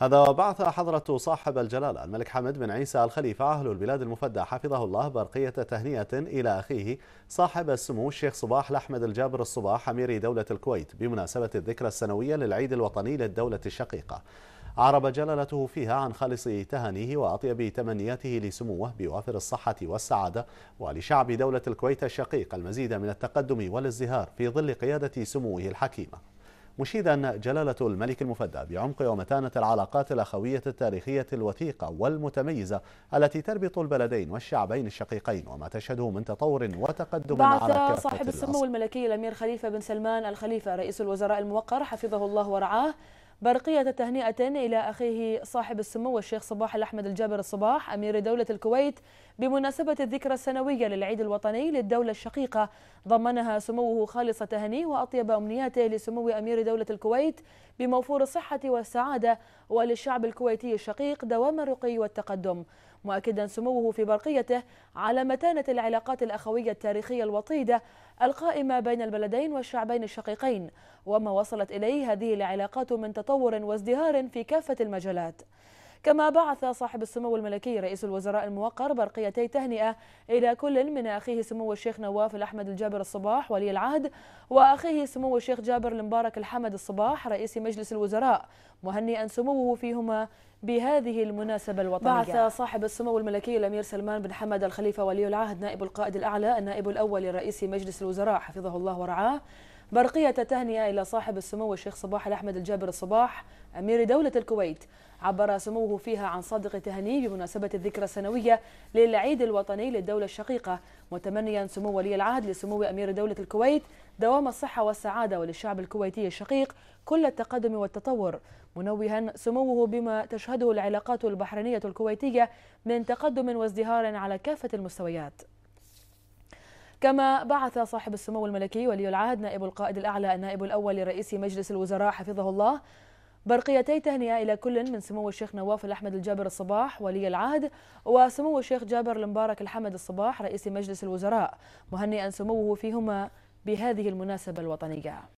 هذا وبعث حضرة صاحب الجلالة الملك حمد بن عيسى الخليفة أهل البلاد المفدى حفظه الله برقية تهنئة إلى أخيه صاحب السمو الشيخ صباح لحمد الجابر الصباح أمير دولة الكويت بمناسبة الذكرى السنوية للعيد الوطني للدولة الشقيقة عرب جلالته فيها عن خالص تهانيه وأطيب تمنياته لسموه بوافر الصحة والسعادة ولشعب دولة الكويت الشقيق المزيد من التقدم والازدهار في ظل قيادة سموه الحكيمة مشيدا جلالة الملك المفدى بعمق ومتانة العلاقات الأخوية التاريخية الوثيقة والمتميزة التي تربط البلدين والشعبين الشقيقين وما تشهده من تطور وتقدم بعث على صاحب السمو الملكي الأمير خليفة بن سلمان الخليفة رئيس الوزراء الموقر حفظه الله ورعاه برقية تهنئة إلى أخيه صاحب السمو الشيخ صباح الأحمد الجابر الصباح أمير دولة الكويت بمناسبة الذكرى السنوية للعيد الوطني للدولة الشقيقة ضمنها سموه خالص تهني وأطيب أمنياته لسمو أمير دولة الكويت بموفور الصحة والسعادة وللشعب الكويتي الشقيق دوام الرقي والتقدم مؤكدا سموه في برقيته على متانة العلاقات الأخوية التاريخية الوطيدة القائمة بين البلدين والشعبين الشقيقين وما وصلت إليه هذه العلاقات من تطور وازدهار في كافة المجالات كما بعث صاحب السمو الملكي رئيس الوزراء الموقر برقيتي تهنئة إلى كل من أخيه سمو الشيخ نواف الأحمد الجابر الصباح ولي العهد وأخيه سمو الشيخ جابر المبارك الحمد الصباح رئيس مجلس الوزراء مهنئا سموه فيهما بهذه المناسبة الوطنية بعث صاحب السمو الملكي الأمير سلمان بن حمد الخليفة ولي العهد نائب القائد الأعلى النائب الأول لرئيس مجلس الوزراء حفظه الله ورعاه برقية تهنئة إلى صاحب السمو الشيخ صباح الأحمد الجابر الصباح أمير دولة الكويت عبر سموه فيها عن صادق تهنيه بمناسبة الذكرى السنوية للعيد الوطني للدولة الشقيقة متمنيا سمو ولي العهد لسمو أمير دولة الكويت دوام الصحة والسعادة وللشعب الكويتي الشقيق كل التقدم والتطور منوها سموه بما تشهده العلاقات البحرينية الكويتية من تقدم وازدهار على كافة المستويات كما بعث صاحب السمو الملكي ولي العهد نائب القائد الأعلى النائب الأول لرئيس مجلس الوزراء حفظه الله برقيتي تهنئة إلى كل من سمو الشيخ نواف الأحمد الجابر الصباح ولي العهد وسمو الشيخ جابر المبارك الحمد الصباح رئيس مجلس الوزراء مهنئا سموه فيهما بهذه المناسبة الوطنية